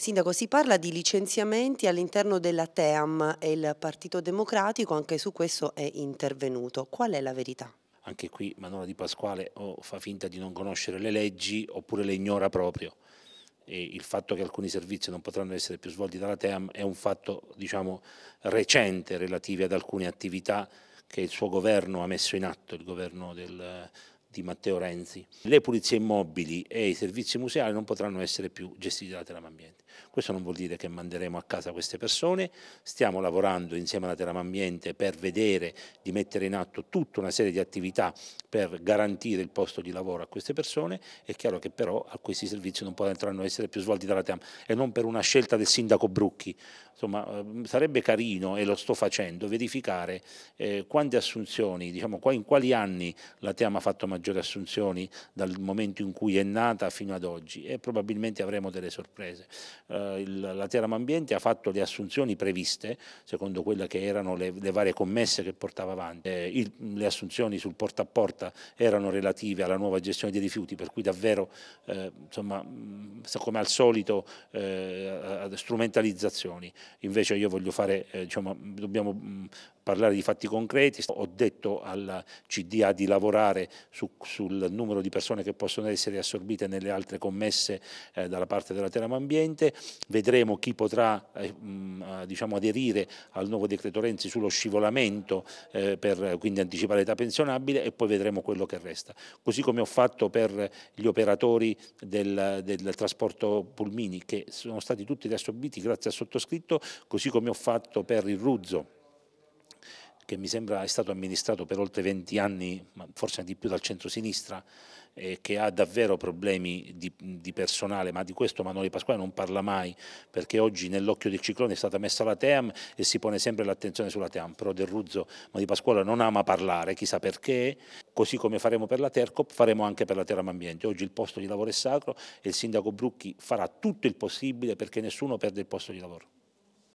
Sindaco, si parla di licenziamenti all'interno della TEAM e il Partito Democratico anche su questo è intervenuto. Qual è la verità? Anche qui Manuela Di Pasquale o fa finta di non conoscere le leggi oppure le ignora proprio. E il fatto che alcuni servizi non potranno essere più svolti dalla TEAM è un fatto diciamo, recente relativo ad alcune attività che il suo governo ha messo in atto, il governo del di Matteo Renzi. Le pulizie immobili e i servizi museali non potranno essere più gestiti dalla Ambiente. Questo non vuol dire che manderemo a casa queste persone, stiamo lavorando insieme alla Ambiente per vedere di mettere in atto tutta una serie di attività per garantire il posto di lavoro a queste persone, è chiaro che però a questi servizi non potranno essere più svolti dalla Team e non per una scelta del sindaco Brucchi. Insomma, eh, sarebbe carino, e lo sto facendo, verificare eh, quante assunzioni, diciamo, in quali anni la Team ha fatto maggiore maggiori assunzioni dal momento in cui è nata fino ad oggi e probabilmente avremo delle sorprese. Eh, il, la Teramo Ambiente ha fatto le assunzioni previste, secondo quelle che erano le, le varie commesse che portava avanti. Eh, il, le assunzioni sul porta a porta erano relative alla nuova gestione dei rifiuti, per cui davvero, eh, insomma, come al solito, eh, strumentalizzazioni. Invece io voglio fare, eh, diciamo, dobbiamo parlare di fatti concreti, ho detto al CDA di lavorare su, sul numero di persone che possono essere assorbite nelle altre commesse eh, dalla parte della Teramo Ambiente, vedremo chi potrà eh, mh, diciamo aderire al nuovo decreto Renzi sullo scivolamento eh, per quindi anticipare l'età pensionabile e poi vedremo quello che resta. Così come ho fatto per gli operatori del, del trasporto pulmini che sono stati tutti riassorbiti grazie al sottoscritto, così come ho fatto per il Ruzzo che mi sembra è stato amministrato per oltre 20 anni, forse di più dal centrosinistra, eh, che ha davvero problemi di, di personale, ma di questo Manuele Pasquale non parla mai, perché oggi nell'occhio del ciclone è stata messa la TEAM e si pone sempre l'attenzione sulla TEAM, però Del Ruzzo, ma Pasquale non ama parlare, chissà perché, così come faremo per la Tercop, faremo anche per la Terra Ambiente. Oggi il posto di lavoro è sacro e il sindaco Brucchi farà tutto il possibile perché nessuno perde il posto di lavoro.